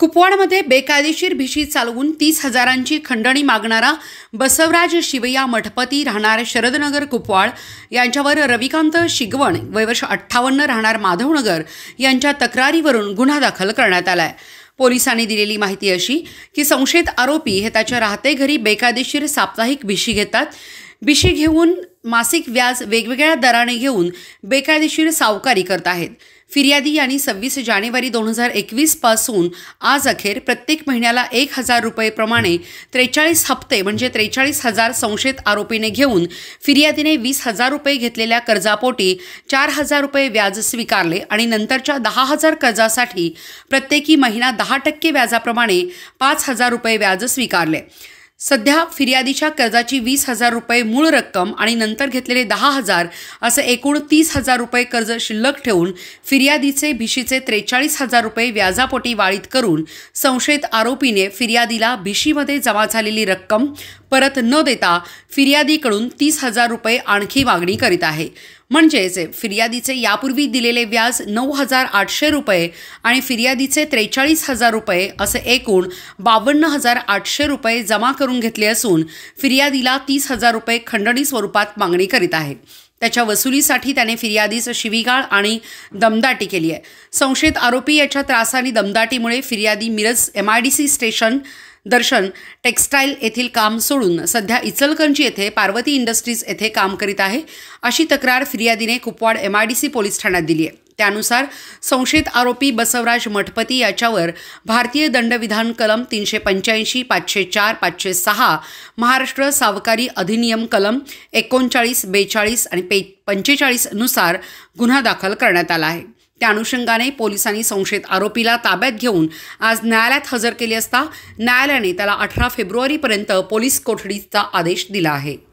कुपवाडमध्ये बेकायदेशीर भिशी चालवून तीस हजारांची खंडणी मागणारा बसवराज शिवया मठपती राहणार शरदनगर कुपवाड यांच्यावर रविकांत शिगवण वर्ष अठ्ठावन्न राहणार माधवनगर यांच्या तक्रारीवरून गुन्हा दाखल करण्यात आला आहे पोलिसांनी दिलेली माहिती अशी की संशयित आरोपी हे त्याच्या राहते घरी बेकायदेशीर साप्ताहिक भिशी घेतात बिशी घेऊन मासिक व्याज वेगवेगळ्या दराने घेऊन बेकायदेशीर सावकारी करत आहेत फिर्यादी यांनी सव्वीस जानेवारी दोन हजार एकवीसपासून आज अखेर प्रत्येक महिन्याला एक हजार रुपयेप्रमाणे त्रेचाळीस हप्ते म्हणजे त्रेचाळीस हजार संशयित आरोपीने घेऊन फिर्यादीने वीस हजार रुपये घेतलेल्या कर्जापोटी चार हजार रुपये व्याज स्वीकारले आणि नंतरच्या दहा हजार कर्जासाठी प्रत्येकी महिना दहा टक्के व्याजाप्रमाणे पाच हजार रुपये व्याज स्वीकारले सध्या फिर्यादीच्या कर्जाची वीस हजार रुपये मूळ रक्कम आणि नंतर घेतलेले दहा हजार असे एकूण तीस हजार रुपये कर्ज शिल्लक ठेवून फिर्यादीचे भिशीचे त्रेचाळीस हजार रुपये व्याजापोटी वाळीत करून संशयित आरोपीने फिर्यादीला भिशीमध्ये जमा झालेली रक्कम परत न देता फिर्यादीकडून तीस हजार रुपये आणखी मागणी करीत आहे म्हणजेच फिर्यादीचे यापूर्वी दिलेले व्याज नऊ हजार आठशे रुपये आणि फिर्यादीचे त्रेचाळीस हजार रुपये असे एकूण बावन्न हजार आठशे रुपये जमा करून करून घेतले असून फिर्यादीला तीस हजार रुपये खंडणी स्वरूपात मागणी करीत आहे त्याच्या वसुलीसाठी त्याने फिर्यादीस शिवीगाळ आणि दमदाटी केली आहे संशयित आरोपी याच्या त्रासानी दमदाटीमुळे फिर्यादी Miraj M station Darshan textile येथील काम सोडून सध्या इचलकंजी येथे पार्वती इंडस्ट्रीज येथे काम करीत आहे अशी तक्रार फिर्यादीने Kupwad M I D C police ठाण्यात दिली आहे त्यानुसार संशयित आरोपी बसवराज मठपती याच्यावर भारतीय दंडविधान कलम तीनशे पंच्याऐंशी पाचशे चार पाचशे सहा महाराष्ट्र सावकारी अधिनियम कलम एकोणचाळीस बेचाळीस आणि पे पंचेचाळीसनुसार गुन्हा दाखल करण्यात आला आहे त्या अनुषंगाने पोलिसांनी संशयित आरोपीला ताब्यात घेऊन आज न्यायालयात हजर केले असता न्यायालयाने त्याला अठरा फेब्रुवारीपर्यंत पोलीस कोठडीचा आदेश दिला आहे